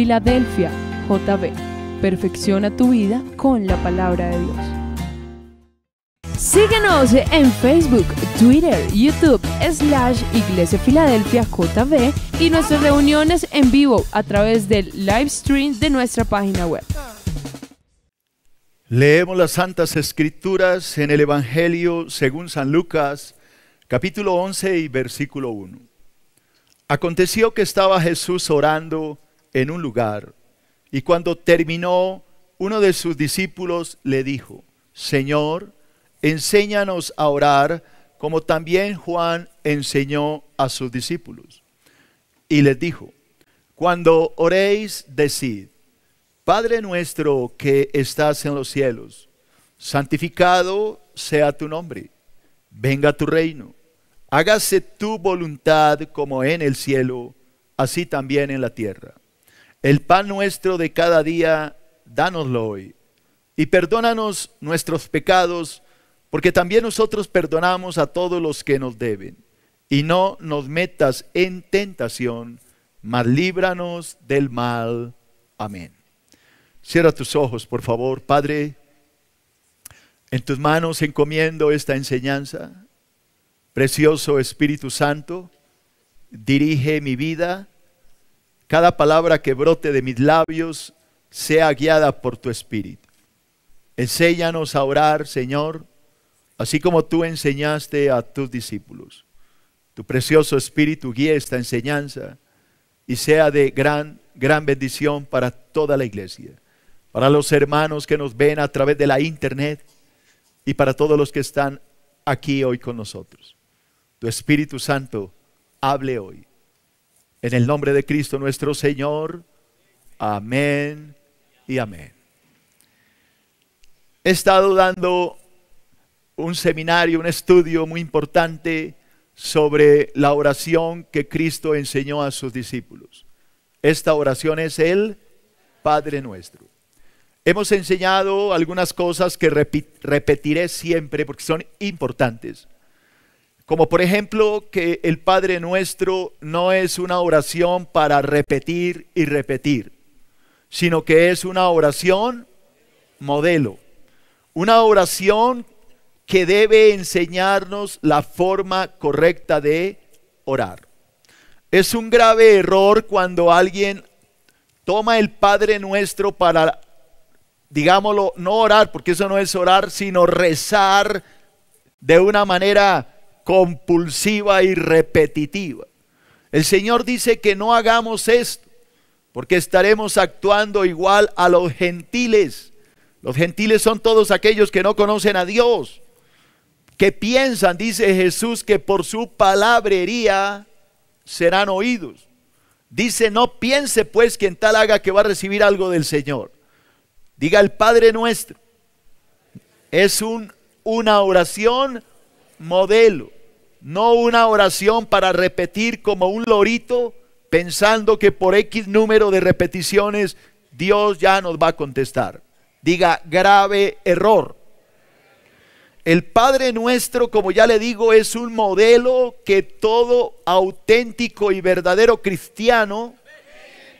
Filadelfia, JB. Perfecciona tu vida con la palabra de Dios. Síguenos en Facebook, Twitter, YouTube, slash Iglesia Filadelfia JB y nuestras reuniones en vivo a través del Livestream de nuestra página web. Leemos las Santas Escrituras en el Evangelio según San Lucas, capítulo 11 y versículo 1. Aconteció que estaba Jesús orando en un lugar. Y cuando terminó, uno de sus discípulos le dijo, Señor, enséñanos a orar como también Juan enseñó a sus discípulos. Y les dijo, cuando oréis, decid, Padre nuestro que estás en los cielos, santificado sea tu nombre, venga tu reino, hágase tu voluntad como en el cielo, así también en la tierra. El pan nuestro de cada día, danoslo hoy. Y perdónanos nuestros pecados, porque también nosotros perdonamos a todos los que nos deben. Y no nos metas en tentación, mas líbranos del mal. Amén. Cierra tus ojos, por favor, Padre. En tus manos encomiendo esta enseñanza. Precioso Espíritu Santo, dirige mi vida cada palabra que brote de mis labios sea guiada por tu espíritu. Enséñanos a orar, Señor, así como tú enseñaste a tus discípulos. Tu precioso espíritu guíe esta enseñanza y sea de gran, gran bendición para toda la iglesia, para los hermanos que nos ven a través de la internet y para todos los que están aquí hoy con nosotros. Tu Espíritu Santo hable hoy en el nombre de Cristo nuestro Señor. Amén y amén. He estado dando un seminario, un estudio muy importante sobre la oración que Cristo enseñó a sus discípulos. Esta oración es el Padre nuestro. Hemos enseñado algunas cosas que repetiré siempre porque son importantes. Como por ejemplo que el Padre Nuestro no es una oración para repetir y repetir, sino que es una oración modelo, una oración que debe enseñarnos la forma correcta de orar. Es un grave error cuando alguien toma el Padre Nuestro para, digámoslo, no orar, porque eso no es orar, sino rezar de una manera compulsiva y repetitiva. El Señor dice que no hagamos esto, porque estaremos actuando igual a los gentiles. Los gentiles son todos aquellos que no conocen a Dios, que piensan, dice Jesús, que por su palabrería serán oídos. Dice, no piense pues quien tal haga que va a recibir algo del Señor. Diga el Padre nuestro. Es un, una oración modelo no una oración para repetir como un lorito, pensando que por X número de repeticiones Dios ya nos va a contestar. Diga, grave error. El Padre nuestro, como ya le digo, es un modelo que todo auténtico y verdadero cristiano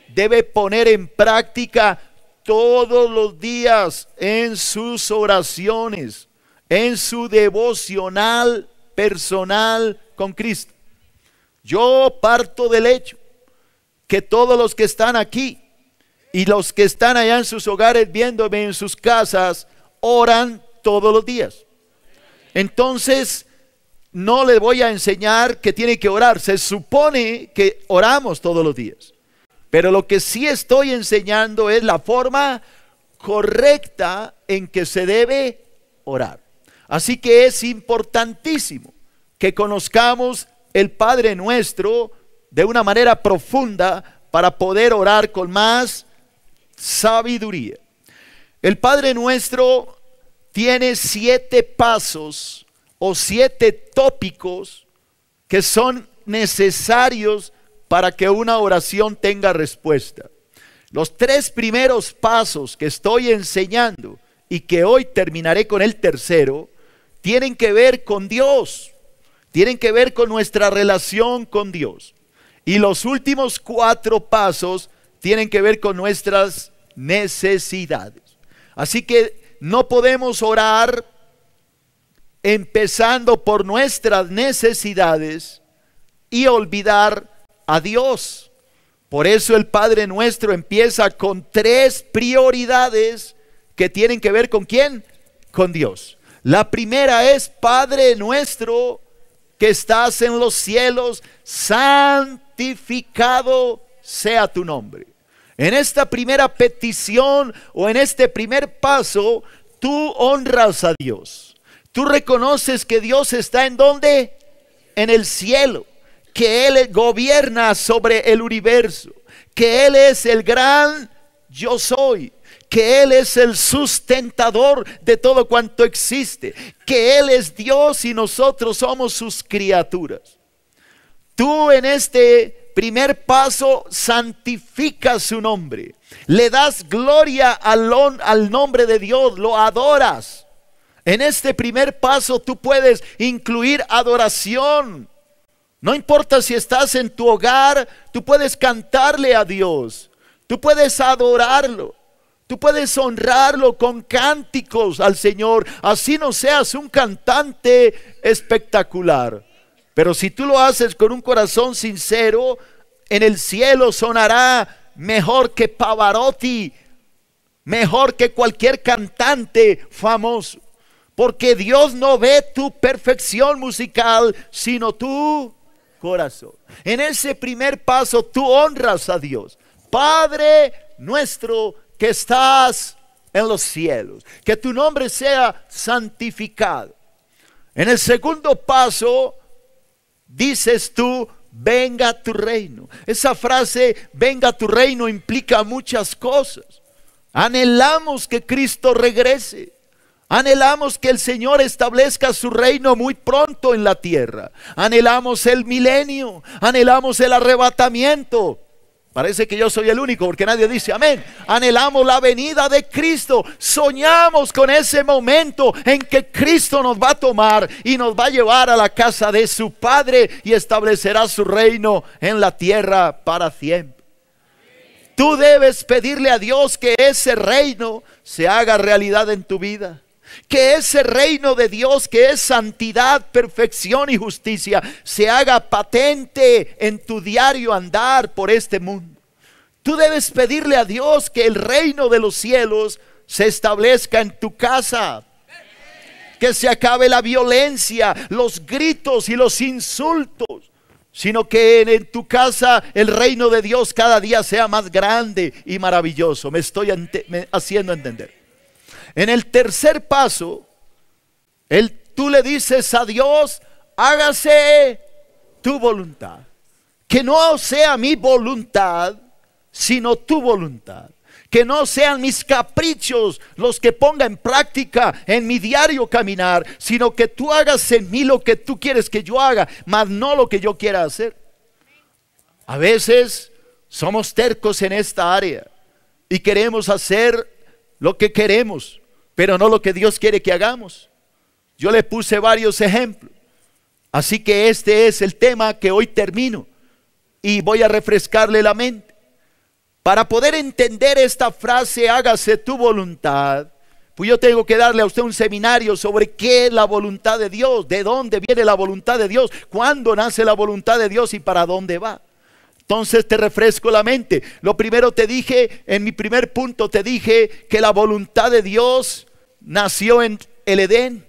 debe poner en práctica todos los días en sus oraciones, en su devocional personal con Cristo. Yo parto del hecho que todos los que están aquí y los que están allá en sus hogares viéndome en sus casas oran todos los días. Entonces, no le voy a enseñar que tiene que orar. Se supone que oramos todos los días. Pero lo que sí estoy enseñando es la forma correcta en que se debe orar. Así que es importantísimo que conozcamos el Padre nuestro de una manera profunda para poder orar con más sabiduría. El Padre nuestro tiene siete pasos o siete tópicos que son necesarios para que una oración tenga respuesta. Los tres primeros pasos que estoy enseñando y que hoy terminaré con el tercero, tienen que ver con Dios, tienen que ver con nuestra relación con Dios. Y los últimos cuatro pasos tienen que ver con nuestras necesidades. Así que no podemos orar empezando por nuestras necesidades y olvidar a Dios. Por eso el Padre nuestro empieza con tres prioridades que tienen que ver con quién? Con Dios. La primera es, Padre nuestro, que estás en los cielos, santificado sea tu nombre. En esta primera petición o en este primer paso, tú honras a Dios. Tú reconoces que Dios está en donde? En el cielo, que Él gobierna sobre el universo, que Él es el gran yo soy que Él es el sustentador de todo cuanto existe, que Él es Dios y nosotros somos sus criaturas. Tú en este primer paso santificas su nombre, le das gloria al, al nombre de Dios, lo adoras. En este primer paso tú puedes incluir adoración. No importa si estás en tu hogar, tú puedes cantarle a Dios, tú puedes adorarlo. Tú puedes honrarlo con cánticos al Señor. Así no seas un cantante espectacular. Pero si tú lo haces con un corazón sincero, en el cielo sonará mejor que Pavarotti, mejor que cualquier cantante famoso. Porque Dios no ve tu perfección musical, sino tu corazón. En ese primer paso tú honras a Dios. Padre nuestro que estás en los cielos, que tu nombre sea santificado. En el segundo paso, dices tú, venga tu reino. Esa frase, venga tu reino, implica muchas cosas. Anhelamos que Cristo regrese. Anhelamos que el Señor establezca su reino muy pronto en la tierra. Anhelamos el milenio. Anhelamos el arrebatamiento. Parece que yo soy el único porque nadie dice amén. Anhelamos la venida de Cristo. Soñamos con ese momento en que Cristo nos va a tomar y nos va a llevar a la casa de su Padre y establecerá su reino en la tierra para siempre. Tú debes pedirle a Dios que ese reino se haga realidad en tu vida que ese reino de Dios, que es santidad, perfección y justicia, se haga patente en tu diario andar por este mundo. Tú debes pedirle a Dios que el reino de los cielos se establezca en tu casa. Que se acabe la violencia, los gritos y los insultos, sino que en, tu casa el reino de Dios cada día sea más grande y maravilloso. Me estoy haciendo entender. En el tercer paso, tú le dices a Dios, hágase tu voluntad. Que no sea mi voluntad, sino tu voluntad. Que no sean mis caprichos los que ponga en práctica en mi diario caminar, sino que tú hagas en mí lo que tú quieres que yo haga, mas no lo que yo quiera hacer. A veces somos tercos en esta área y queremos hacer lo que queremos pero no lo que Dios quiere que hagamos. Yo le puse varios ejemplos. Así que este es el tema que hoy termino y voy a refrescarle la mente. Para poder entender esta frase, hágase tu voluntad, pues yo tengo que darle a usted un seminario sobre qué es la voluntad de Dios, de dónde viene la voluntad de Dios, cuándo nace la voluntad de Dios y para dónde va. Entonces te refresco la mente. Lo primero te dije, en mi primer punto te dije que la voluntad de Dios nació en el Edén.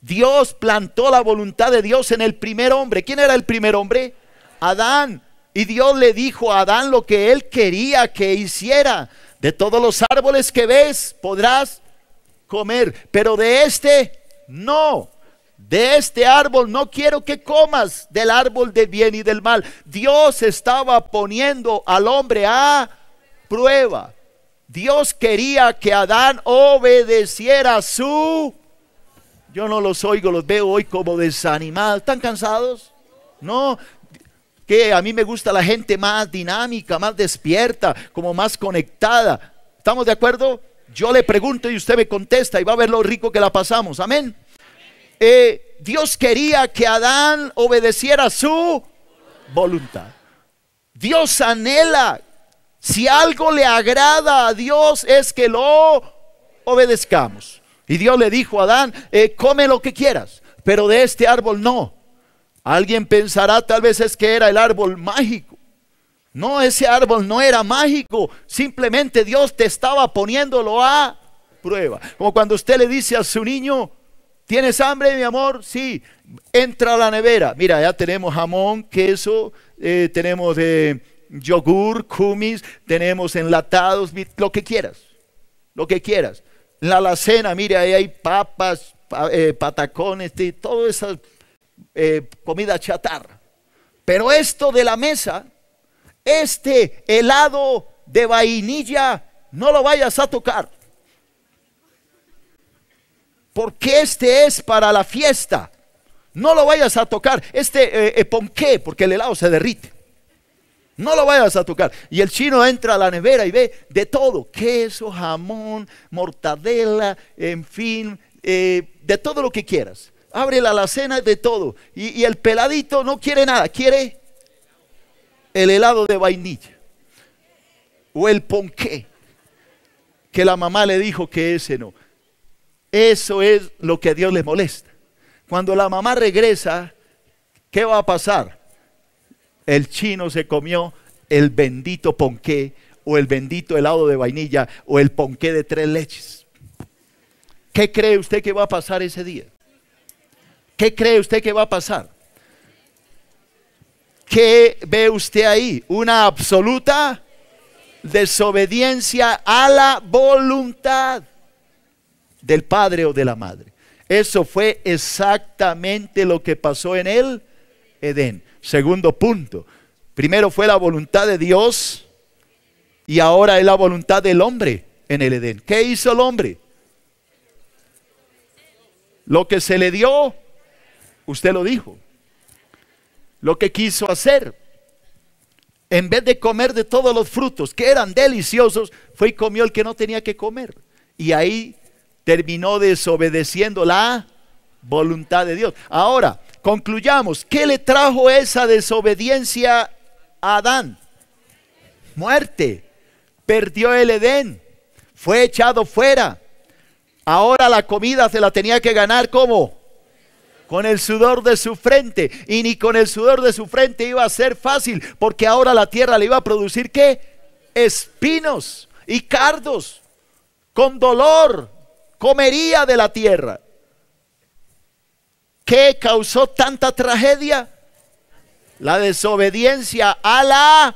Dios plantó la voluntad de Dios en el primer hombre. ¿Quién era el primer hombre? Adán. Y Dios le dijo a Adán lo que él quería que hiciera. De todos los árboles que ves podrás comer, pero de este no. De este árbol no quiero que comas, del árbol de bien y del mal. Dios estaba poniendo al hombre a prueba. Dios quería que Adán obedeciera su... Yo no los oigo, los veo hoy como desanimados. ¿Están cansados? No, que a mí me gusta la gente más dinámica, más despierta, como más conectada. ¿Estamos de acuerdo? Yo le pregunto y usted me contesta y va a ver lo rico que la pasamos. Amén. Eh, Dios quería que Adán obedeciera su voluntad. Dios anhela si algo le agrada a Dios es que lo obedezcamos. Y Dios le dijo a Adán, eh, come lo que quieras, pero de este árbol no. Alguien pensará tal vez es que era el árbol mágico. No, ese árbol no era mágico. Simplemente Dios te estaba poniéndolo a prueba. Como cuando usted le dice a su niño, ¿tienes hambre, mi amor? Sí, entra a la nevera. Mira, ya tenemos jamón, queso, eh, tenemos... Eh, yogur, kumis, tenemos enlatados, lo que quieras, lo que quieras. En La alacena, mire, ahí hay papas, eh, patacones, toda esa eh, comida chatarra. Pero esto de la mesa, este helado de vainilla, no lo vayas a tocar. Porque este es para la fiesta. No lo vayas a tocar. Este eh, ponqué, porque el helado se derrite. No lo vayas a tocar. Y el chino entra a la nevera y ve de todo. Queso, jamón, mortadela, en fin, eh, de todo lo que quieras. Abre la alacena de todo. Y, el peladito no quiere nada. Quiere el helado de vainilla. O el ponqué. Que la mamá le dijo que ese no. Eso es lo que a Dios le molesta. Cuando la mamá regresa, ¿qué va a pasar? el chino se comió el bendito ponqué o el bendito helado de vainilla o el ponqué de tres leches. ¿Qué cree usted que va a pasar ese día? ¿Qué cree usted que va a pasar? ¿Qué ve usted ahí? Una absoluta desobediencia a la voluntad del padre o de la madre. Eso fue exactamente lo que pasó en el Edén. Segundo punto. Primero fue la voluntad de Dios y ahora es la voluntad del hombre en el Edén. ¿Qué hizo el hombre? Lo que se le dio, usted lo dijo. Lo que quiso hacer, en vez de comer de todos los frutos que eran deliciosos, fue y comió el que no tenía que comer. Y ahí terminó desobedeciendo la voluntad de Dios. Ahora, Concluyamos, ¿qué le trajo esa desobediencia a Adán? Muerte. Perdió el Edén. Fue echado fuera. Ahora la comida se la tenía que ganar como con el sudor de su frente. Y ni con el sudor de su frente iba a ser fácil, porque ahora la tierra le iba a producir qué? Espinos y cardos. Con dolor comería de la tierra. ¿Qué causó tanta tragedia? La desobediencia a la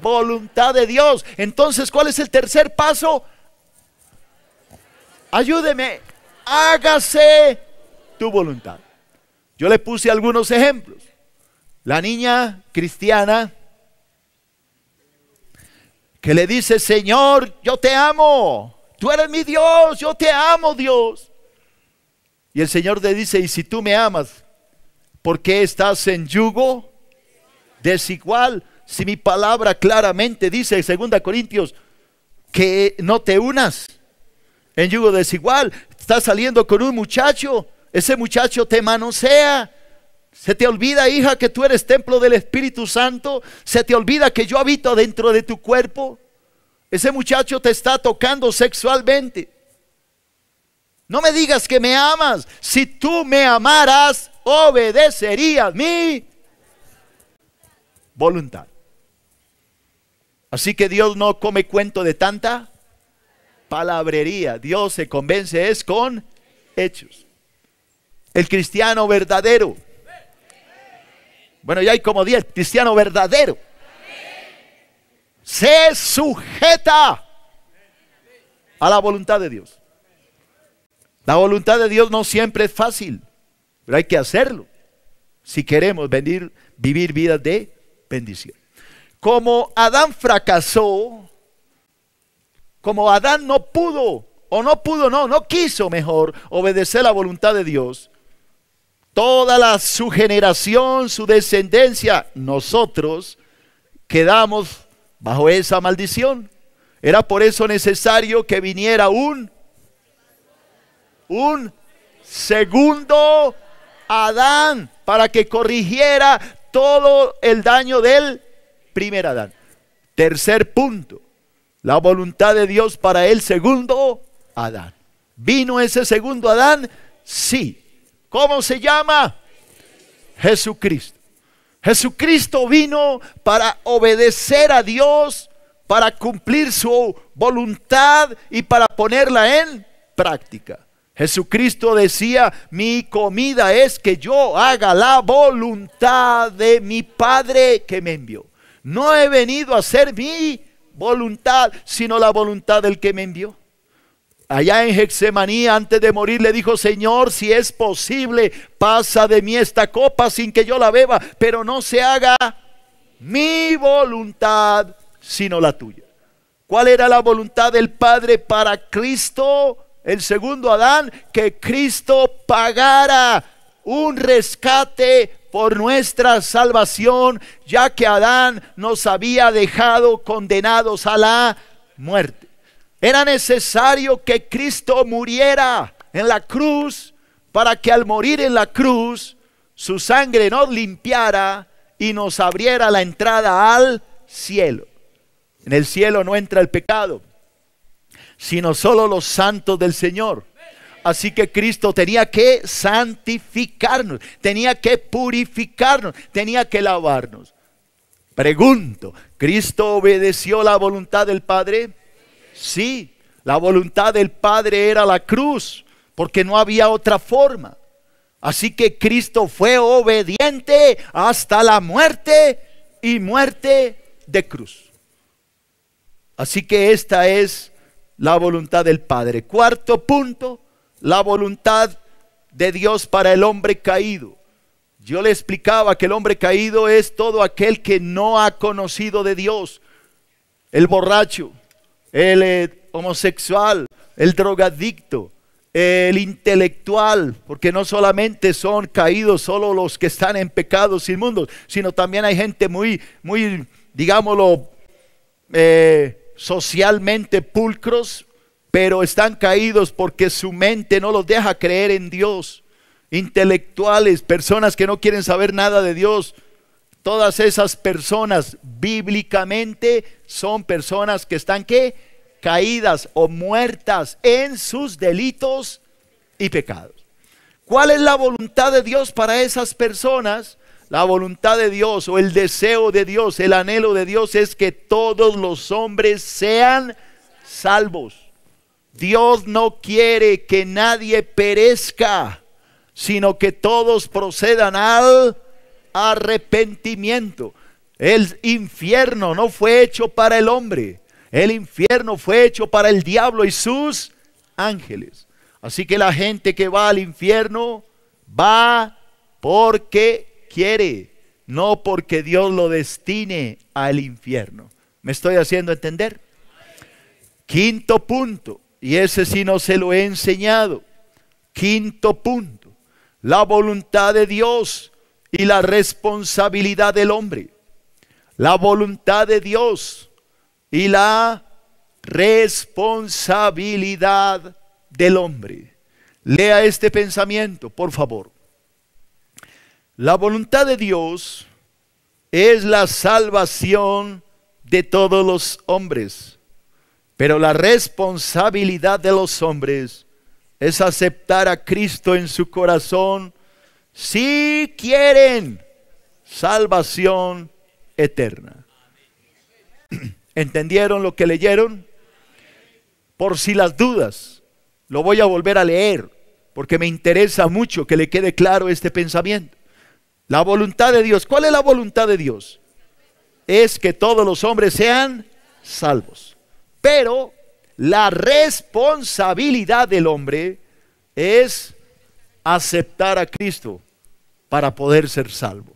voluntad de Dios. Entonces, ¿cuál es el tercer paso? Ayúdeme, hágase tu voluntad. Yo le puse algunos ejemplos. La niña cristiana que le dice, Señor, yo te amo, tú eres mi Dios, yo te amo, Dios. Y el Señor te dice, y si tú me amas, ¿por qué estás en yugo desigual? Si mi palabra claramente dice en 2 Corintios que no te unas en yugo desigual, estás saliendo con un muchacho, ese muchacho te manosea. Se te olvida, hija, que tú eres templo del Espíritu Santo. Se te olvida que yo habito dentro de tu cuerpo. Ese muchacho te está tocando sexualmente. No me digas que me amas. Si tú me amaras, obedecerías mi voluntad. Así que Dios no come cuento de tanta palabrería. Dios se convence es con hechos. El cristiano verdadero. Bueno, ya hay como 10. Cristiano verdadero. Se sujeta a la voluntad de Dios. La voluntad de Dios no siempre es fácil, pero hay que hacerlo si queremos venir, vivir vidas de bendición. Como Adán fracasó, como Adán no pudo, o no pudo, no, no quiso mejor obedecer la voluntad de Dios, toda su generación, su descendencia, nosotros quedamos bajo esa maldición. Era por eso necesario que viniera un un segundo Adán para que corrigiera todo el daño del primer Adán. Tercer punto, la voluntad de Dios para el segundo Adán. ¿Vino ese segundo Adán? Sí. ¿Cómo se llama? Jesucristo. Jesucristo vino para obedecer a Dios, para cumplir su voluntad y para ponerla en práctica. Jesucristo decía, mi comida es que yo haga la voluntad de mi Padre que me envió. No he venido a hacer mi voluntad, sino la voluntad del que me envió. Allá en Getsemaní, antes de morir, le dijo, Señor, si es posible, pasa de mí esta copa sin que yo la beba, pero no se haga mi voluntad, sino la tuya. ¿Cuál era la voluntad del Padre para Cristo? el segundo Adán, que Cristo pagara un rescate por nuestra salvación, ya que Adán nos había dejado condenados a la muerte. Era necesario que Cristo muriera en la cruz para que al morir en la cruz su sangre nos limpiara y nos abriera la entrada al cielo. En el cielo no entra el pecado, sino solo los santos del Señor. Así que Cristo tenía que santificarnos, tenía que purificarnos, tenía que lavarnos. Pregunto, ¿Cristo obedeció la voluntad del Padre? Sí, la voluntad del Padre era la cruz, porque no había otra forma. Así que Cristo fue obediente hasta la muerte y muerte de cruz. Así que esta es la voluntad del Padre. Cuarto punto, la voluntad de Dios para el hombre caído. Yo le explicaba que el hombre caído es todo aquel que no ha conocido de Dios. El borracho, el eh, homosexual, el drogadicto, el intelectual, porque no solamente son caídos solo los que están en pecados inmundos, sino también hay gente muy, muy, digámoslo, eh, socialmente pulcros, pero están caídos porque su mente no los deja creer en Dios. Intelectuales, personas que no quieren saber nada de Dios. Todas esas personas bíblicamente son personas que están ¿qué? caídas o muertas en sus delitos y pecados. ¿Cuál es la voluntad de Dios para esas personas? La voluntad de Dios o el deseo de Dios, el anhelo de Dios es que todos los hombres sean salvos. Dios no quiere que nadie perezca, sino que todos procedan al arrepentimiento. El infierno no fue hecho para el hombre, el infierno fue hecho para el diablo y sus ángeles. Así que la gente que va al infierno va porque quiere, no porque Dios lo destine al infierno. ¿Me estoy haciendo entender? Quinto punto, y ese sí no se lo he enseñado. Quinto punto, la voluntad de Dios y la responsabilidad del hombre. La voluntad de Dios y la responsabilidad del hombre. Lea este pensamiento, por favor. La voluntad de Dios es la salvación de todos los hombres, pero la responsabilidad de los hombres es aceptar a Cristo en su corazón si quieren salvación eterna. ¿Entendieron lo que leyeron? Por si las dudas, lo voy a volver a leer porque me interesa mucho que le quede claro este pensamiento. La voluntad de Dios. ¿Cuál es la voluntad de Dios? Es que todos los hombres sean salvos. Pero la responsabilidad del hombre es aceptar a Cristo para poder ser salvo.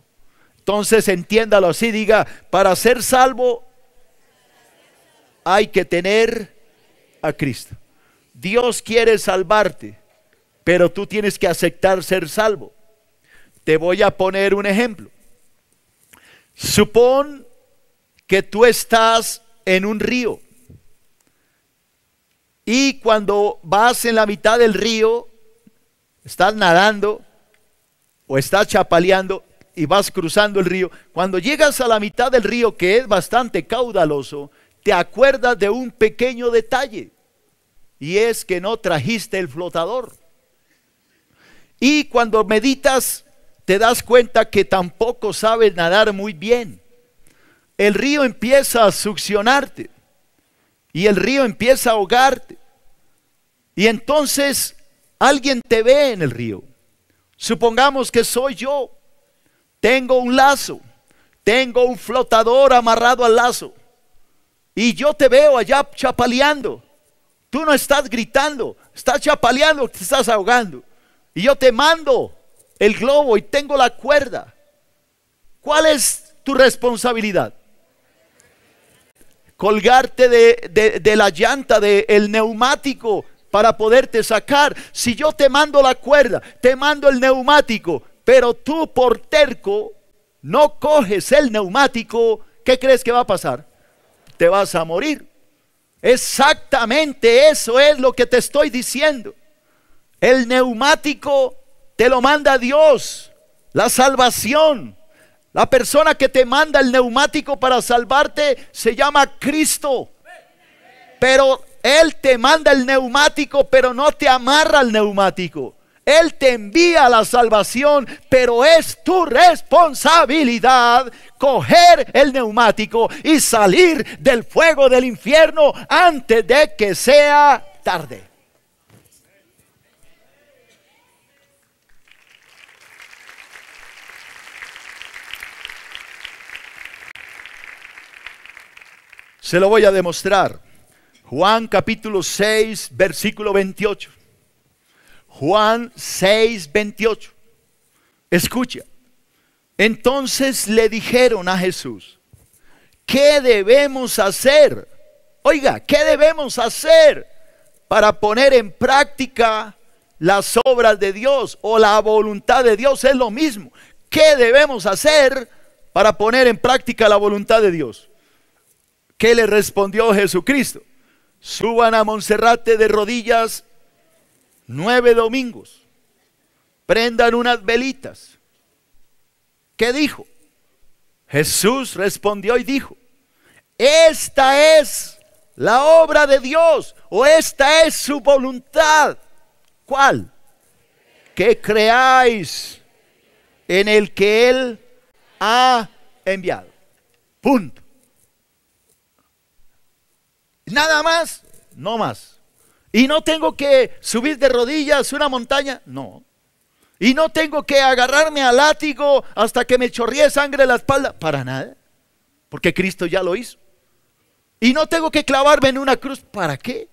Entonces entiéndalo así, diga, para ser salvo hay que tener a Cristo. Dios quiere salvarte, pero tú tienes que aceptar ser salvo. Te voy a poner un ejemplo. Supón que tú estás en un río y cuando vas en la mitad del río, estás nadando o estás chapaleando y vas cruzando el río, cuando llegas a la mitad del río que es bastante caudaloso, te acuerdas de un pequeño detalle y es que no trajiste el flotador. Y cuando meditas te das cuenta que tampoco sabes nadar muy bien. El río empieza a succionarte y el río empieza a ahogarte. Y entonces alguien te ve en el río. Supongamos que soy yo. Tengo un lazo, tengo un flotador amarrado al lazo. Y yo te veo allá chapaleando. Tú no estás gritando, estás chapaleando, te estás ahogando. Y yo te mando el globo y tengo la cuerda. ¿Cuál es tu responsabilidad? Colgarte de, la llanta, del el neumático, para poderte sacar. Si yo te mando la cuerda, te mando el neumático, pero tú por terco no coges el neumático, ¿qué crees que va a pasar? Te vas a morir. Exactamente eso es lo que te estoy diciendo. El neumático te lo manda Dios, la salvación. La persona que te manda el neumático para salvarte se llama Cristo. Pero Él te manda el neumático, pero no te amarra el neumático. Él te envía la salvación, pero es tu responsabilidad coger el neumático y salir del fuego del infierno antes de que sea tarde. Se lo voy a demostrar. Juan capítulo 6, versículo 28. Juan 6, 28. Escucha. Entonces le dijeron a Jesús, ¿qué debemos hacer? Oiga, ¿qué debemos hacer para poner en práctica las obras de Dios o la voluntad de Dios? Es lo mismo. ¿Qué debemos hacer para poner en práctica la voluntad de Dios? ¿Qué le respondió Jesucristo? Suban a Monserrate de rodillas nueve domingos. Prendan unas velitas. ¿Qué dijo? Jesús respondió y dijo, esta es la obra de Dios o esta es su voluntad. ¿Cuál? Que creáis en el que Él ha enviado. Punto. Nada más, no más. Y no tengo que subir de rodillas una montaña, no. Y no tengo que agarrarme al látigo hasta que me chorríe sangre la espalda, para nada. Porque Cristo ya lo hizo. Y no tengo que clavarme en una cruz, ¿para qué?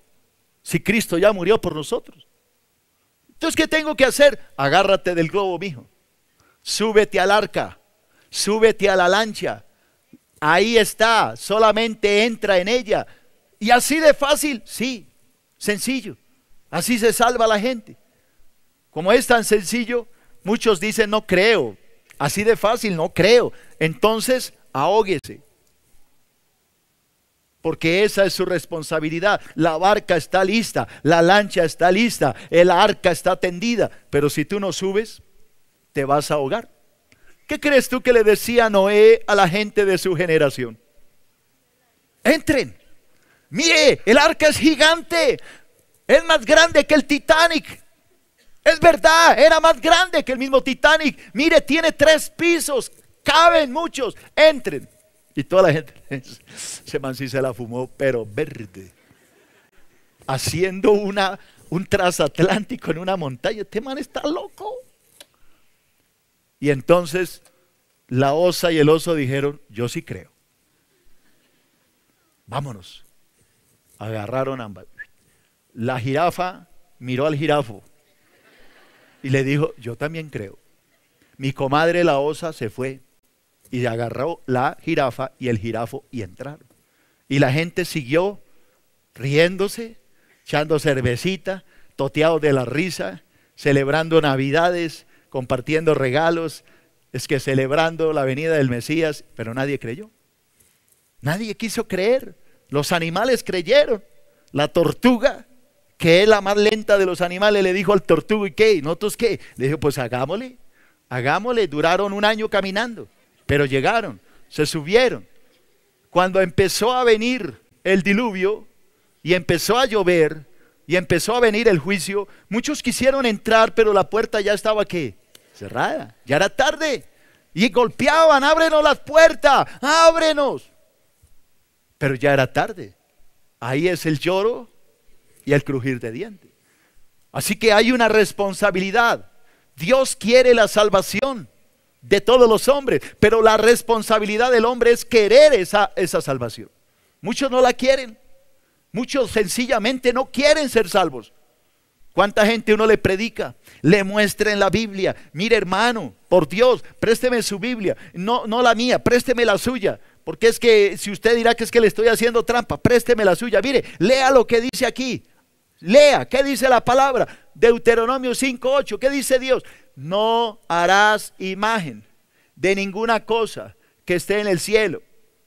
Si Cristo ya murió por nosotros. Entonces, ¿qué tengo que hacer? Agárrate del globo, mijo. Súbete al arca, súbete a la lancha. Ahí está, solamente entra en ella y así de fácil, sí, sencillo. Así se salva la gente. Como es tan sencillo, muchos dicen no creo. Así de fácil, no creo. Entonces, ahóguese. Porque esa es su responsabilidad. La barca está lista, la lancha está lista, el arca está tendida. Pero si tú no subes, te vas a ahogar. ¿Qué crees tú que le decía Noé a la gente de su generación? Entren mire, el arca es gigante, es más grande que el Titanic. Es verdad, era más grande que el mismo Titanic. Mire, tiene tres pisos, caben muchos, entren. Y toda la gente, se man se la fumó, pero verde. Haciendo una, un trasatlántico en una montaña. Este man está loco. Y entonces la osa y el oso dijeron, yo sí creo. Vámonos. Agarraron ambas. La jirafa miró al jirafo y le dijo, yo también creo. Mi comadre la osa se fue y agarró la jirafa y el jirafo y entraron. Y la gente siguió riéndose, echando cervecita, toteados de la risa, celebrando navidades, compartiendo regalos, es que celebrando la venida del Mesías, pero nadie creyó. Nadie quiso creer. Los animales creyeron. La tortuga, que es la más lenta de los animales, le dijo al tortugo, ¿y qué? ¿Y nosotros qué? Le dijo, pues hagámosle, hagámosle. Duraron un año caminando, pero llegaron, se subieron. Cuando empezó a venir el diluvio y empezó a llover y empezó a venir el juicio, muchos quisieron entrar, pero la puerta ya estaba ¿qué? cerrada, ya era tarde. Y golpeaban, ábrenos las puertas, ábrenos pero ya era tarde. Ahí es el lloro y el crujir de dientes. Así que hay una responsabilidad. Dios quiere la salvación de todos los hombres, pero la responsabilidad del hombre es querer esa, esa salvación. Muchos no la quieren, muchos sencillamente no quieren ser salvos. ¿Cuánta gente uno le predica? Le muestra en la Biblia. Mire hermano, por Dios, présteme su Biblia. No, no la mía, présteme la suya. Porque es que si usted dirá que es que le estoy haciendo trampa, présteme la suya. Mire, lea lo que dice aquí. Lea, ¿qué dice la palabra? Deuteronomio 5.8, ¿qué dice Dios? No harás imagen de ninguna cosa que esté en el cielo,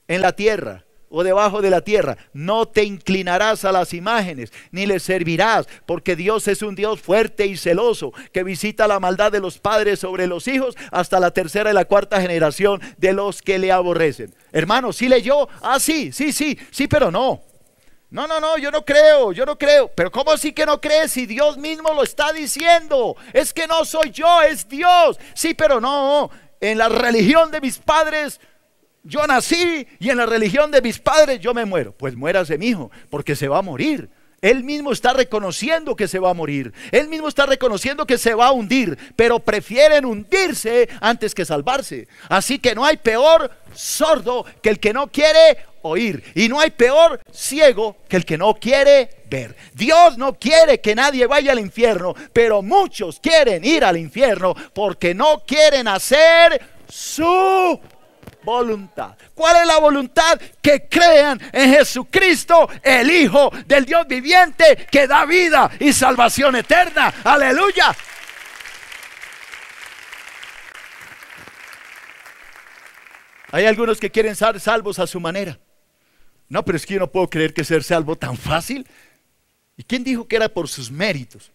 en la tierra, o debajo de la tierra. No te inclinarás a las imágenes, ni le servirás, porque Dios es un Dios fuerte y celoso, que visita la maldad de los padres sobre los hijos hasta la tercera y la cuarta generación de los que le aborrecen. Hermano, ¿sí leyó? Ah, sí, sí, sí, sí, pero no. No, no, no, yo no creo, yo no creo. Pero ¿cómo así que no crees si Dios mismo lo está diciendo? Es que no soy yo, es Dios. Sí, pero no. En la religión de mis padres yo nací y en la religión de mis padres yo me muero. Pues muérase, mi hijo, porque se va a morir. Él mismo está reconociendo que se va a morir. Él mismo está reconociendo que se va a hundir, pero prefieren hundirse antes que salvarse. Así que no hay peor sordo que el que no quiere oír. Y no hay peor ciego que el que no quiere ver. Dios no quiere que nadie vaya al infierno, pero muchos quieren ir al infierno porque no quieren hacer su voluntad. ¿Cuál es la voluntad? Que crean en Jesucristo, el Hijo del Dios viviente, que da vida y salvación eterna. Aleluya. Hay algunos que quieren ser salvos a su manera. No, pero es que yo no puedo creer que ser salvo tan fácil. ¿Y quién dijo que era por sus méritos?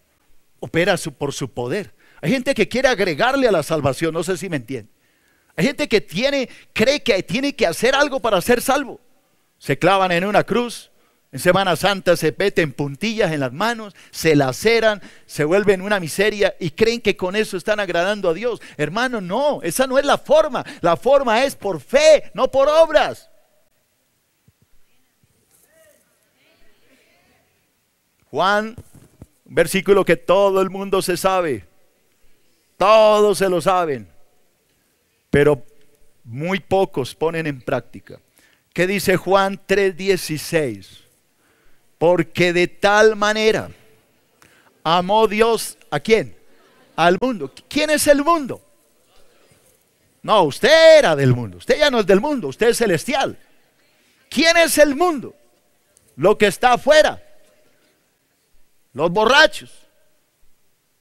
Opera su, por su poder. Hay gente que quiere agregarle a la salvación, no sé si me entiende. Hay gente que tiene, cree que tiene que hacer algo para ser salvo. Se clavan en una cruz, en Semana Santa se peten puntillas en las manos, se laceran, se vuelven una miseria y creen que con eso están agradando a Dios. Hermano, no, esa no es la forma. La forma es por fe, no por obras. Juan, versículo que todo el mundo se sabe. Todos se lo saben pero muy pocos ponen en práctica. ¿Qué dice Juan 3:16? Porque de tal manera amó Dios a quién? Al mundo. ¿Quién es el mundo? No, usted era del mundo. Usted ya no es del mundo, usted es celestial. ¿Quién es el mundo? Lo que está afuera. Los borrachos,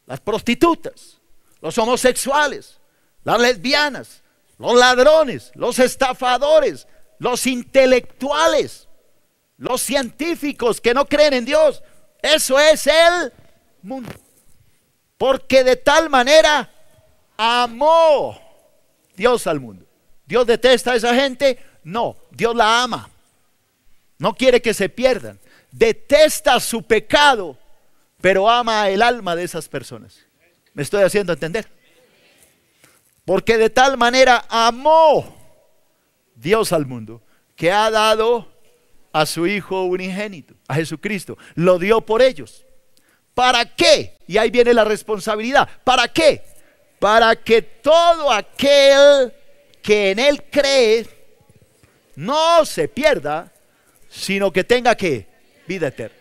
las prostitutas, los homosexuales, las lesbianas, los ladrones, los estafadores, los intelectuales, los científicos que no creen en Dios. Eso es el mundo. Porque de tal manera amó Dios al mundo. ¿Dios detesta a esa gente? No, Dios la ama. No quiere que se pierdan. Detesta su pecado, pero ama el alma de esas personas. ¿Me estoy haciendo entender? Porque de tal manera amó Dios al mundo que ha dado a su Hijo unigénito, a Jesucristo. Lo dio por ellos. ¿Para qué? Y ahí viene la responsabilidad. ¿Para qué? Para que todo aquel que en Él cree no se pierda, sino que tenga que vida eterna.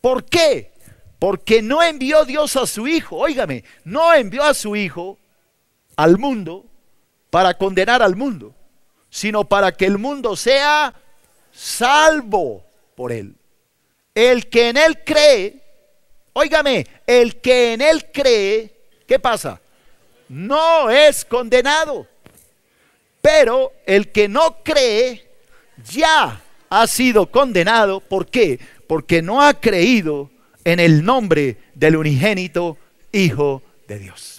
¿Por qué? Porque no envió Dios a su Hijo. Óigame, no envió a su Hijo al mundo para condenar al mundo, sino para que el mundo sea salvo por él. El que en él cree, óigame, el que en él cree, ¿qué pasa? No es condenado. Pero el que no cree ya ha sido condenado. ¿Por qué? Porque no ha creído en el nombre del unigénito Hijo de Dios.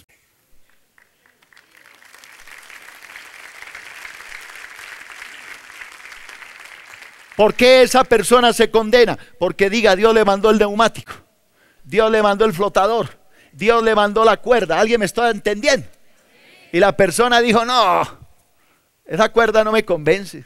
¿Por qué esa persona se condena? Porque diga, Dios le mandó el neumático, Dios le mandó el flotador, Dios le mandó la cuerda. ¿Alguien me está entendiendo? Y la persona dijo, no, esa cuerda no me convence,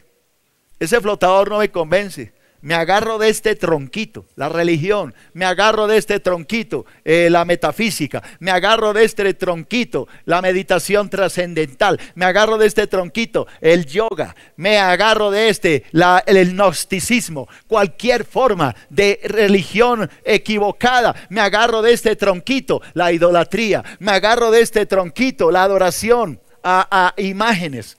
ese flotador no me convence, me agarro de este tronquito, la religión, me agarro de este tronquito, eh, la metafísica, me agarro de este tronquito, la meditación trascendental, me agarro de este tronquito, el yoga, me agarro de este, el gnosticismo, cualquier forma de religión equivocada, me agarro de este tronquito, la idolatría, me agarro de este tronquito, la adoración a, a imágenes,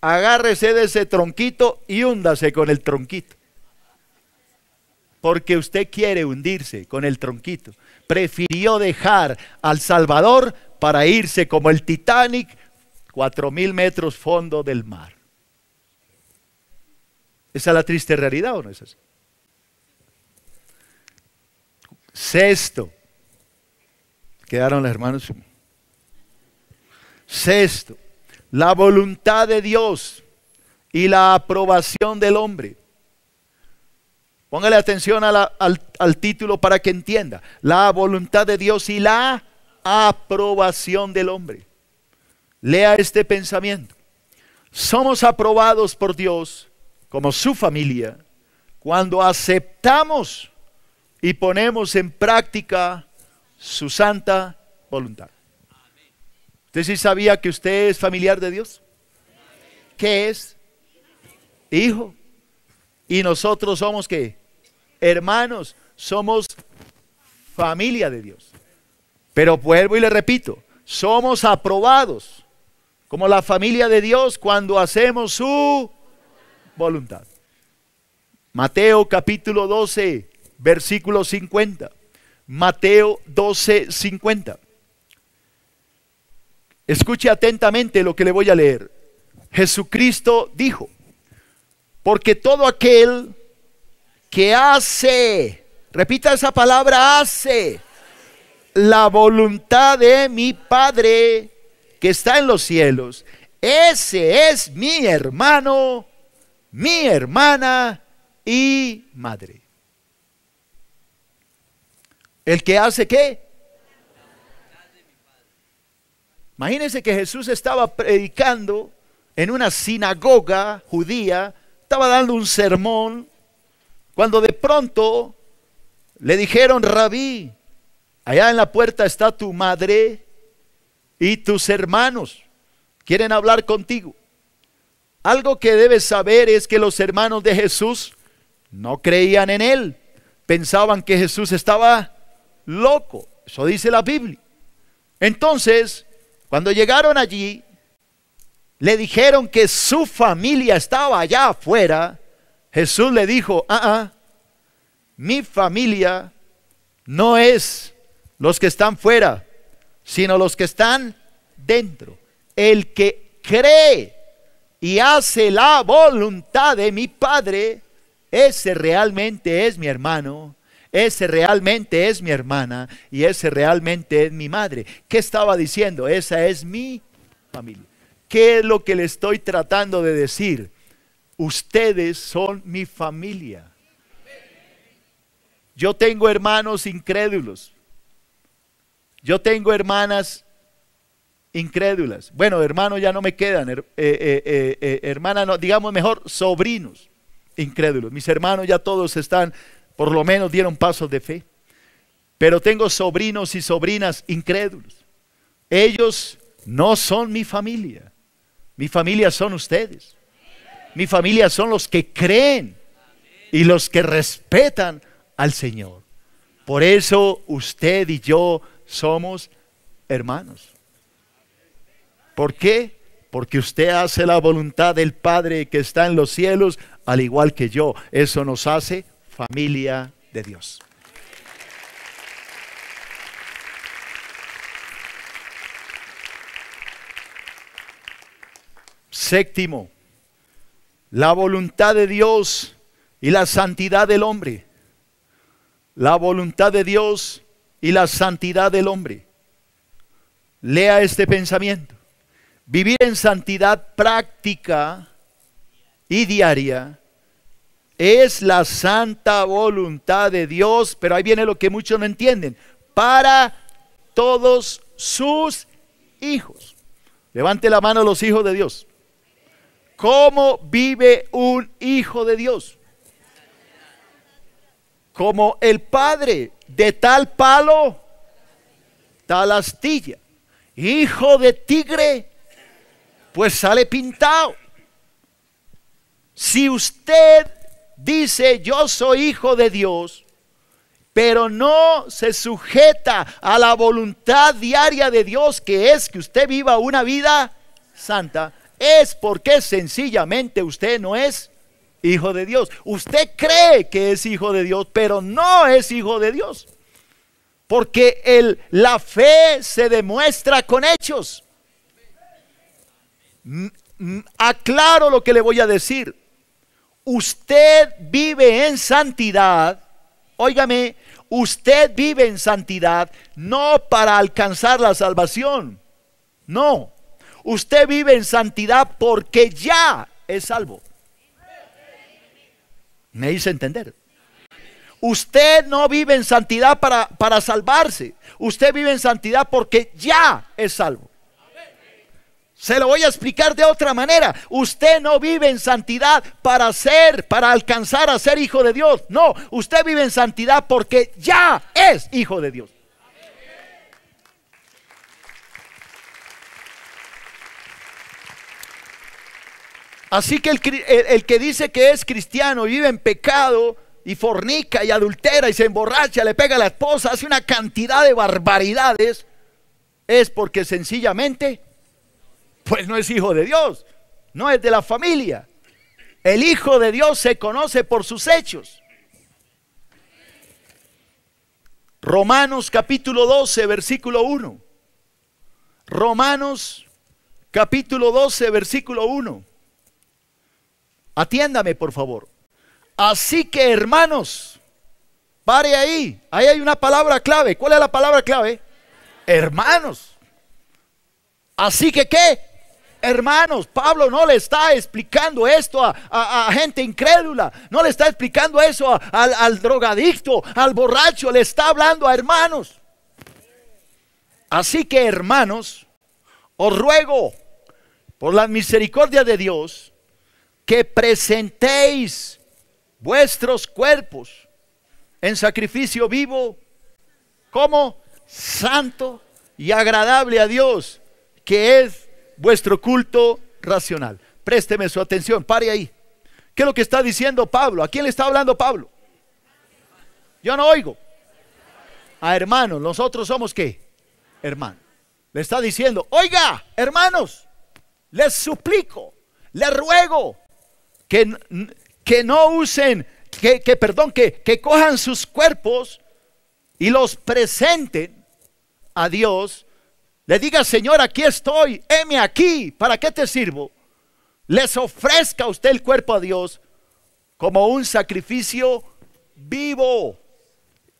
agárrese de ese tronquito y húndase con el tronquito porque usted quiere hundirse con el tronquito. Prefirió dejar al Salvador para irse como el Titanic, cuatro mil metros fondo del mar. Esa es la triste realidad, ¿o no es así? Sexto, quedaron los hermanos. Sexto, la voluntad de Dios y la aprobación del hombre. Póngale atención al, al título para que entienda. La voluntad de Dios y la aprobación del hombre. Lea este pensamiento. Somos aprobados por Dios como su familia cuando aceptamos y ponemos en práctica su santa voluntad. ¿Usted sí sabía que usted es familiar de Dios? ¿Qué es? Hijo. ¿Y nosotros somos qué? hermanos, somos familia de Dios. Pero vuelvo y le repito, somos aprobados como la familia de Dios cuando hacemos su voluntad. Mateo capítulo 12, versículo 50. Mateo 12, 50. Escuche atentamente lo que le voy a leer. Jesucristo dijo, porque todo aquel que hace, repita esa palabra, hace la voluntad de mi Padre que está en los cielos. Ese es mi hermano, mi hermana y madre. ¿El que hace qué? Imagínense que Jesús estaba predicando en una sinagoga judía, estaba dando un sermón cuando de pronto le dijeron, rabí, allá en la puerta está tu madre y tus hermanos, quieren hablar contigo. Algo que debes saber es que los hermanos de Jesús no creían en él, pensaban que Jesús estaba loco, eso dice la Biblia. Entonces, cuando llegaron allí, le dijeron que su familia estaba allá afuera Jesús le dijo, ah, ah, mi familia no es los que están fuera, sino los que están dentro. El que cree y hace la voluntad de mi Padre, ese realmente es mi hermano, ese realmente es mi hermana y ese realmente es mi madre. ¿Qué estaba diciendo? Esa es mi familia. ¿Qué es lo que le estoy tratando de decir? Ustedes son mi familia. Yo tengo hermanos incrédulos. Yo tengo hermanas incrédulas. Bueno, hermanos ya no me quedan. Eh, eh, eh, hermanas, digamos mejor, sobrinos incrédulos. Mis hermanos ya todos están, por lo menos dieron pasos de fe. Pero tengo sobrinos y sobrinas incrédulos. Ellos no son mi familia. Mi familia son ustedes mi familia son los que creen y los que respetan al Señor. Por eso usted y yo somos hermanos. ¿Por qué? Porque usted hace la voluntad del Padre que está en los cielos, al igual que yo. Eso nos hace familia de Dios. Séptimo, la voluntad de Dios y la santidad del hombre. La voluntad de Dios y la santidad del hombre. Lea este pensamiento. Vivir en santidad práctica y diaria es la santa voluntad de Dios, pero ahí viene lo que muchos no entienden, para todos sus hijos. Levante la mano los hijos de Dios. ¿Cómo vive un hijo de Dios? Como el Padre, de tal palo, tal astilla. Hijo de tigre, pues sale pintado. Si usted dice, yo soy hijo de Dios, pero no se sujeta a la voluntad diaria de Dios, que es que usted viva una vida santa, es porque sencillamente usted no es hijo de Dios. Usted cree que es hijo de Dios, pero no es hijo de Dios. Porque el, la fe se demuestra con hechos. Aclaro lo que le voy a decir. Usted vive en santidad. Óigame, usted vive en santidad no para alcanzar la salvación. No, Usted vive en santidad porque ya es salvo. Me hice entender. Usted no vive en santidad para, para salvarse. Usted vive en santidad porque ya es salvo. Se lo voy a explicar de otra manera. Usted no vive en santidad para ser, para alcanzar a ser hijo de Dios. No, usted vive en santidad porque ya es hijo de Dios. Así que el, que dice que es cristiano y vive en pecado y fornica y adultera y se emborracha, le pega a la esposa, hace una cantidad de barbaridades, es porque sencillamente, pues no es hijo de Dios, no es de la familia. El hijo de Dios se conoce por sus hechos. Romanos capítulo 12, versículo 1. Romanos capítulo 12, versículo 1. Atiéndame, por favor. Así que, hermanos, pare ahí. Ahí hay una palabra clave. ¿Cuál es la palabra clave? Hermanos. Así que, ¿qué? Hermanos, Pablo no le está explicando esto a, gente incrédula, no le está explicando eso al, drogadicto, al borracho, le está hablando a hermanos. Así que hermanos, os ruego por la Misericordia de Dios que presentéis vuestros cuerpos en sacrificio vivo como santo y agradable a Dios, que es vuestro culto racional. Présteme su atención, pare ahí. ¿Qué es lo que está diciendo Pablo? ¿A quién le está hablando Pablo? Yo no oigo. A hermanos, nosotros somos qué? Hermanos. Le está diciendo, oiga, hermanos, les suplico, les ruego, que, que no usen, que, perdón, que, que cojan sus cuerpos y los presenten a Dios. Le diga, Señor, aquí estoy, heme aquí, ¿para qué te sirvo? Les ofrezca usted el cuerpo a Dios como un sacrificio vivo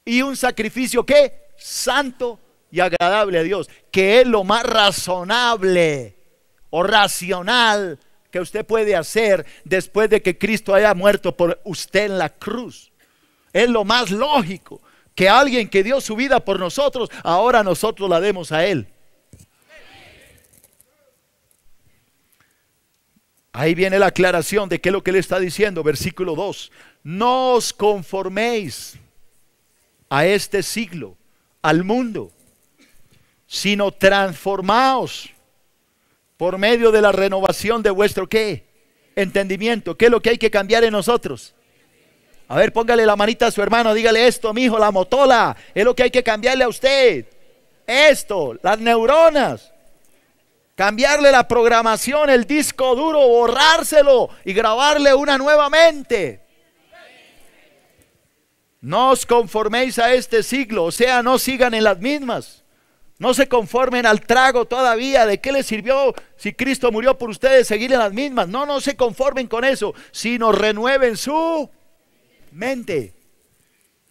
y un sacrificio que santo y agradable a Dios, que es lo más razonable o racional que usted puede hacer después de que Cristo haya muerto por usted en la cruz. Es lo más lógico que alguien que dio su vida por nosotros, ahora nosotros la demos a Él. Ahí viene la aclaración de qué es lo que Él está diciendo, versículo 2. No os conforméis a este siglo, al mundo, sino transformaos por medio de la renovación de vuestro qué? Entendimiento. ¿Qué es lo que hay que cambiar en nosotros? A ver, póngale la manita a su hermano, dígale esto, mi hijo, la motola, es lo que hay que cambiarle a usted. Esto, las neuronas. Cambiarle la programación, el disco duro, borrárselo y grabarle una nuevamente. No os conforméis a este siglo, o sea, no sigan en las mismas. No se conformen al trago todavía. ¿De qué les sirvió si Cristo murió por ustedes seguir en las mismas? No, no se conformen con eso, sino renueven su mente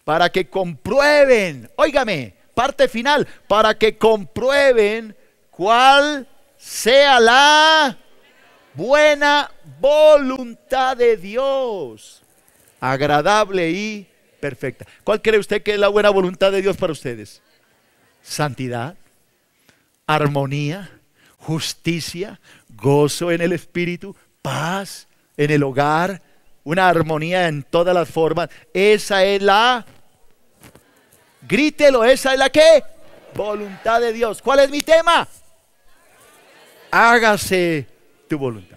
para que comprueben, óigame, parte final, para que comprueben cuál sea la buena voluntad de Dios, agradable y perfecta. ¿Cuál cree usted que es la buena voluntad de Dios para ustedes? Santidad armonía, justicia, gozo en el espíritu, paz en el hogar, una armonía en todas las formas. Esa es la... Grítelo, esa es la que... Voluntad de Dios. ¿Cuál es mi tema? Hágase tu voluntad.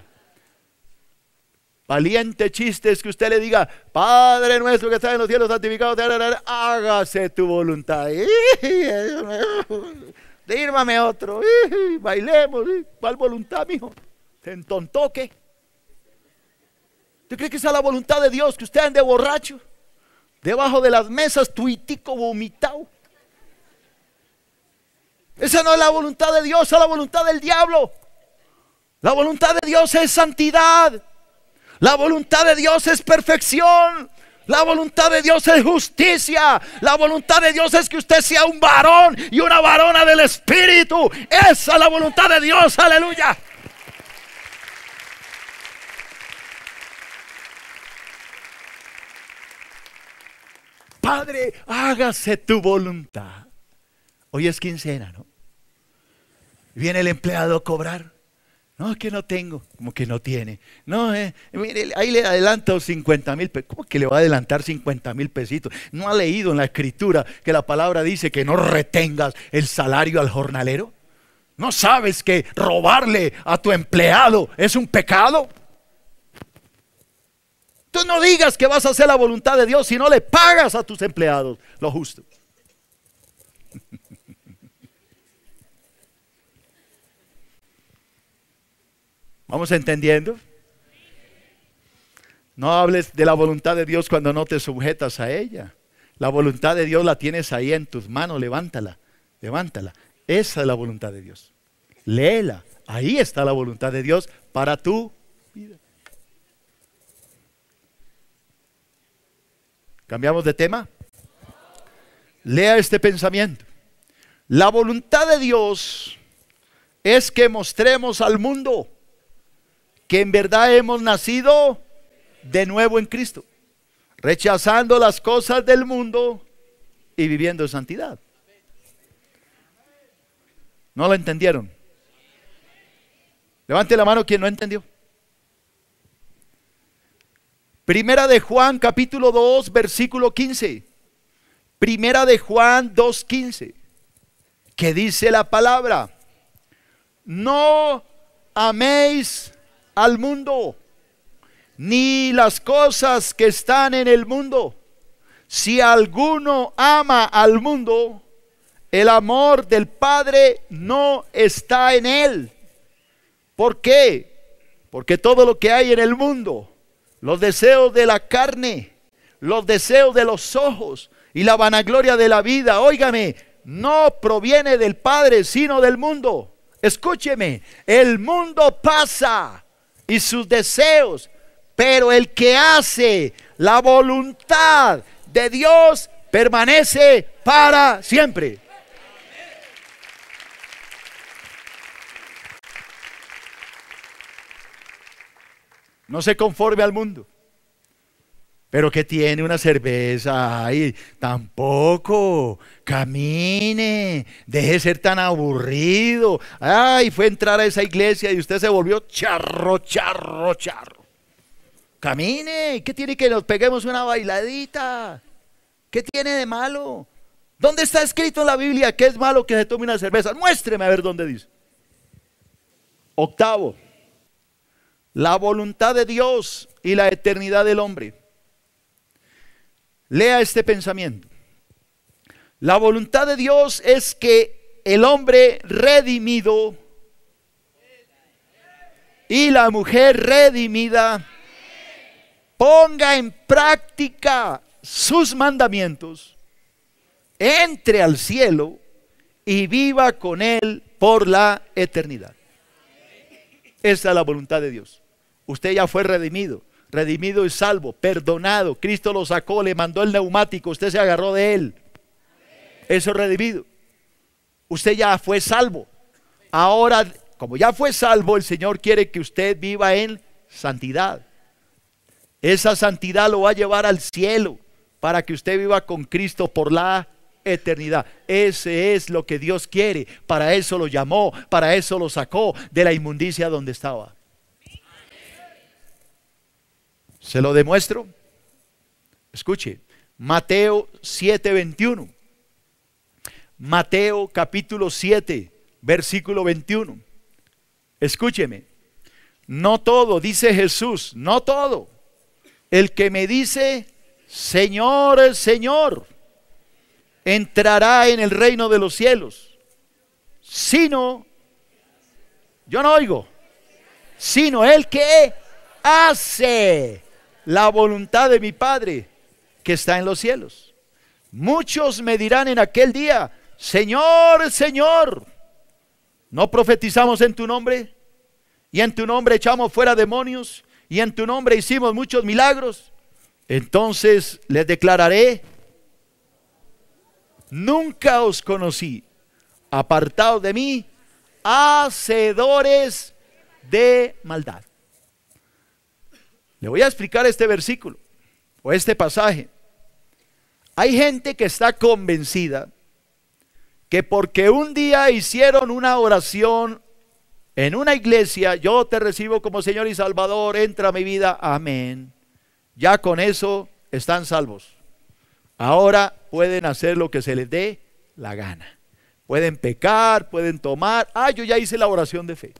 Valiente chiste es que usted le diga, Padre nuestro que está en los cielos, santificado, hágase tu voluntad. Dírmame otro, bailemos, ¿cuál voluntad, mijo? Se entontó, ¿qué? ¿Tú crees que esa es la voluntad de Dios? Que usted ande borracho, debajo de las mesas, tuitico, vomitado. Esa no es la voluntad de Dios, es la voluntad del diablo. La voluntad de Dios es santidad. La voluntad de Dios es perfección. La voluntad de Dios es justicia. La voluntad de Dios es que usted sea un varón y una varona del Espíritu. Esa es la voluntad de Dios. Aleluya. Padre, hágase tu voluntad. Hoy es quincena, ¿no? Viene el empleado a cobrar. No, es que no tengo. Como que no tiene. No, eh, mire, ahí le adelanto 50 mil pesos, ¿Cómo que le va a adelantar 50 mil pesitos? ¿No ha leído en la escritura que la palabra dice que no retengas el salario al jornalero? ¿No sabes que robarle a tu empleado es un pecado? Tú no digas que vas a hacer la voluntad de Dios si no le pagas a tus empleados lo justo. ¿Vamos entendiendo? No hables de la voluntad de Dios cuando no te sujetas a ella. La voluntad de Dios la tienes ahí en tus manos, levántala, levántala. Esa es la voluntad de Dios. Léela, ahí está la voluntad de Dios para tu vida. ¿Cambiamos de tema? Lea este pensamiento. La voluntad de Dios es que mostremos al mundo que en verdad hemos nacido de nuevo en Cristo, rechazando las cosas del mundo y viviendo en santidad. ¿No lo entendieron? Levante la mano quien no entendió. Primera de Juan capítulo 2 versículo 15. Primera de Juan 15. Que dice la palabra. No améis al mundo, ni las cosas que están en el mundo. Si alguno ama al mundo, el amor del Padre no está en él. ¿Por qué? Porque todo lo que hay en el mundo, los deseos de la carne, los deseos de los ojos y la vanagloria de la vida, óigame, no proviene del Padre, sino del mundo. Escúcheme, el mundo pasa, y sus deseos, pero el que hace la voluntad de Dios permanece para siempre. No se conforme al mundo pero que tiene una cerveza ¡Ay! Tampoco, camine, deje de ser tan aburrido. Ay, fue entrar a esa iglesia y usted se volvió charro, charro, charro. Camine, ¿qué tiene que nos peguemos una bailadita? ¿Qué tiene de malo? ¿Dónde está escrito en la Biblia que es malo que se tome una cerveza? Muéstreme a ver dónde dice. Octavo, la voluntad de Dios y la eternidad del hombre. Lea este pensamiento. La voluntad de Dios es que el hombre redimido y la mujer redimida ponga en práctica sus mandamientos, entre al cielo y viva con él por la eternidad. Esa es la voluntad de Dios. Usted ya fue redimido, redimido y salvo, perdonado. Cristo lo sacó, le mandó el neumático, usted se agarró de él. Eso es redimido. Usted ya fue salvo. Ahora, como ya fue salvo, el Señor quiere que usted viva en santidad. Esa santidad lo va a llevar al cielo para que usted viva con Cristo por la eternidad. Ese es lo que Dios quiere. Para eso lo llamó, para eso lo sacó de la inmundicia donde estaba. ¿Se lo demuestro? Escuche, Mateo 21, Mateo capítulo 7, versículo 21. Escúcheme, no todo, dice Jesús, no todo. El que me dice, Señor, el Señor, entrará en el reino de los cielos, sino, yo no oigo, sino el que hace la voluntad de mi Padre que está en los cielos. Muchos me dirán en aquel día, Señor, Señor, ¿no profetizamos en tu nombre? Y en tu nombre echamos fuera demonios, y en tu nombre hicimos muchos milagros. Entonces les declararé, nunca os conocí, apartados de mí, hacedores de maldad voy a explicar este versículo o este pasaje. Hay gente que está convencida que porque un día hicieron una oración en una iglesia, yo te recibo como Señor y Salvador, entra a mi vida, amén. Ya con eso están salvos. Ahora pueden hacer lo que se les dé la gana. Pueden pecar, pueden tomar. Ah, yo ya hice la oración de fe.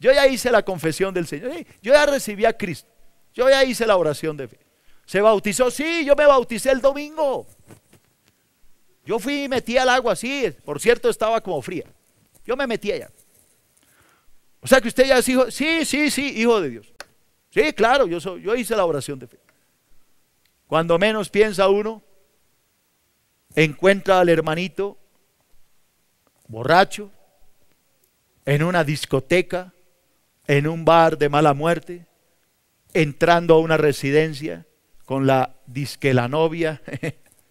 Yo ya hice la confesión del Señor. Yo ya recibí a Cristo. Yo ya hice la oración de fe. ¿Se bautizó? Sí, yo me bauticé el domingo. Yo fui y metí al agua así. Por cierto, estaba como fría. Yo me metí allá. O sea que usted ya es hijo. Sí, sí, sí, hijo de Dios. Sí, claro, yo, yo hice la oración de fe. Cuando menos piensa uno, encuentra al hermanito borracho, en una discoteca, en un bar de mala muerte, entrando a una residencia con la disque la novia,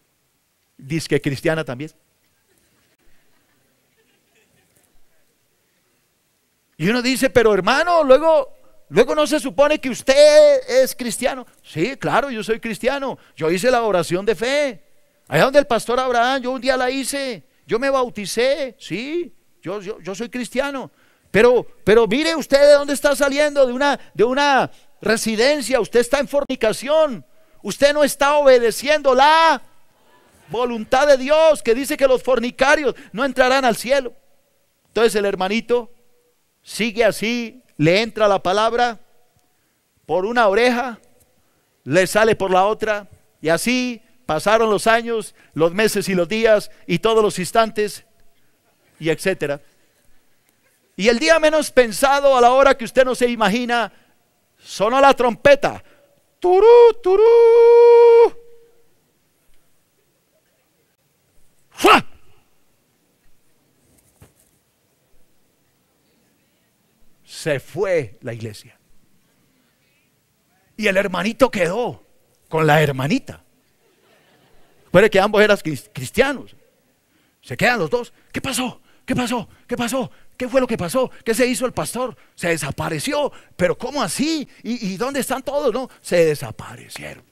disque cristiana también. Y uno dice, pero hermano, luego, luego no se supone que usted es cristiano. Sí, claro, yo soy cristiano. Yo hice la oración de fe. Allá donde el pastor Abraham, yo un día la hice. Yo me bauticé, sí, yo, yo, yo soy cristiano. Pero, pero mire usted de dónde está saliendo, de una, de una residencia, usted está en fornicación, usted no está obedeciendo la voluntad de Dios que dice que los fornicarios no entrarán al cielo. Entonces el hermanito sigue así, le entra la palabra por una oreja, le sale por la otra, y así pasaron los años, los meses y los días, y todos los instantes, y etcétera. Y el día menos pensado, a la hora que usted no se imagina, Sonó la trompeta. Turú, turú. Se fue la iglesia. Y el hermanito quedó con la hermanita. Puede que ambos eran cristianos. Se quedan los dos. ¿Qué pasó? ¿Qué pasó? ¿Qué pasó? ¿Qué fue lo que pasó? ¿Qué se hizo el pastor? Se desapareció. ¿Pero cómo así? ¿Y, dónde están todos? No, se desaparecieron.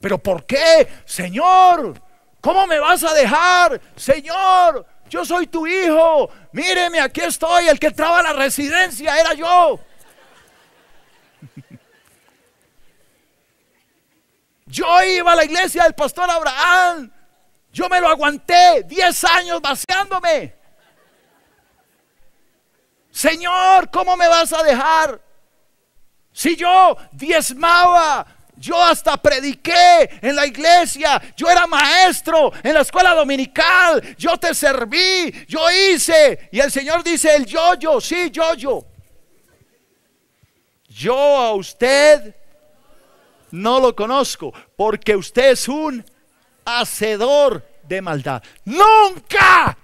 ¿Pero por qué? Señor, ¿cómo me vas a dejar? Señor, yo soy tu hijo. Míreme, aquí estoy. El que entraba a la residencia era yo. Yo iba a la iglesia del pastor Abraham. Yo me lo aguanté 10 años vaciándome. Señor, ¿cómo me vas a dejar? Si yo diezmaba, yo hasta prediqué en la iglesia, yo era maestro en la escuela dominical, yo te serví, yo hice. Y el Señor dice, el yo-yo, sí, yo-yo. Yo a usted no lo conozco porque usted es un hacedor de maldad. Nunca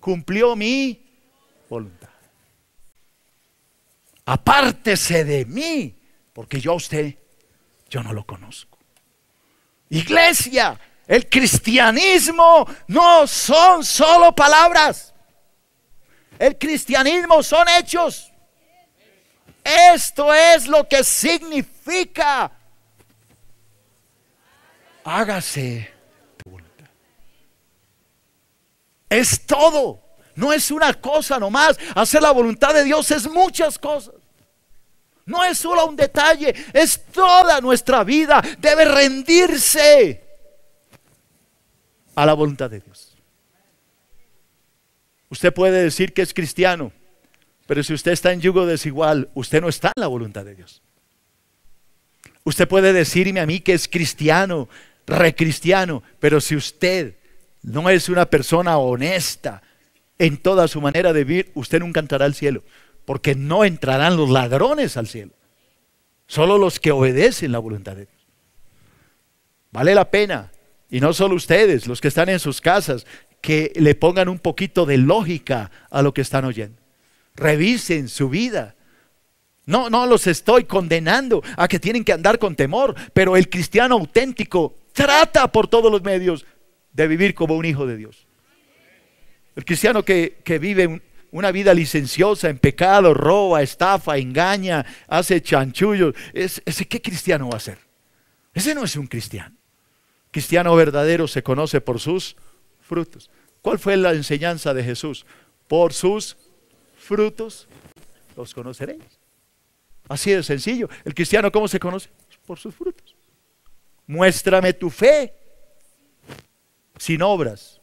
cumplió mi voluntad. Apártese de mí, porque yo a usted, yo no lo conozco. Iglesia, el cristianismo no son solo palabras. El cristianismo son hechos. Esto es lo que significa. Hágase tu voluntad. Es todo. No es una cosa nomás. Hacer la voluntad de Dios es muchas cosas. No es solo un detalle, es toda nuestra vida. Debe rendirse a la voluntad de Dios. Usted puede decir que es cristiano, pero si usted está en yugo desigual, usted no está en la voluntad de Dios. Usted puede decirme a mí que es cristiano, recristiano, pero si usted no es una persona honesta, en toda su manera de vivir, usted nunca entrará al cielo, porque no entrarán los ladrones al cielo, solo los que obedecen la voluntad de Dios. Vale la pena, y no solo ustedes, los que están en sus casas, que le pongan un poquito de lógica a lo que están oyendo. Revisen su vida. No, no los estoy condenando a que tienen que andar con temor, pero el cristiano auténtico trata por todos los medios de vivir como un hijo de Dios. El cristiano que, vive una vida licenciosa en pecado, roba, estafa, engaña, hace chanchullos, ¿ese qué cristiano va a ser? Ese no es un cristiano. Cristiano verdadero se conoce por sus frutos. ¿Cuál fue la enseñanza de Jesús? Por sus frutos los conoceremos. Así de sencillo. El cristiano, ¿cómo se conoce? Por sus frutos. Muéstrame tu fe sin obras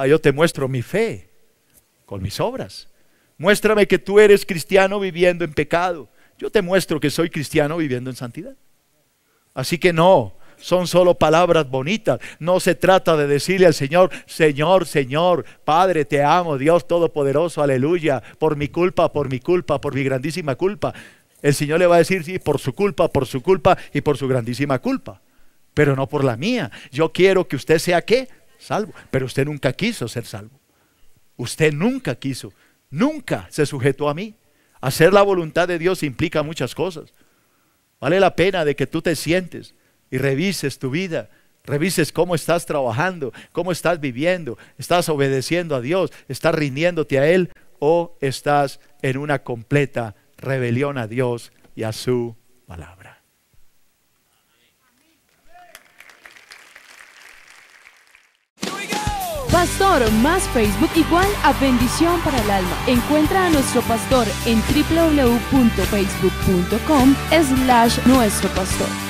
Ah, yo te muestro mi fe con mis obras. Muéstrame que tú eres cristiano viviendo en pecado. Yo te muestro que soy cristiano viviendo en santidad. Así que no, son solo palabras bonitas. No se trata de decirle al Señor, Señor, Señor, Padre, te amo, Dios Todopoderoso, aleluya, por mi culpa, por mi culpa, por mi grandísima culpa. El Señor le va a decir, sí, por su culpa, por su culpa y por su grandísima culpa, pero no por la mía. Yo quiero que usted sea qué? salvo. Pero usted nunca quiso ser salvo. Usted nunca quiso, nunca se sujetó a mí. Hacer la voluntad de Dios implica muchas cosas. Vale la pena de que tú te sientes y revises tu vida, revises cómo estás trabajando, cómo estás viviendo, estás obedeciendo a Dios, estás rindiéndote a Él o estás en una completa rebelión a Dios y a su palabra. Pastor más Facebook igual a bendición para el alma. Encuentra a nuestro pastor en www.facebook.com slash nuestro pastor.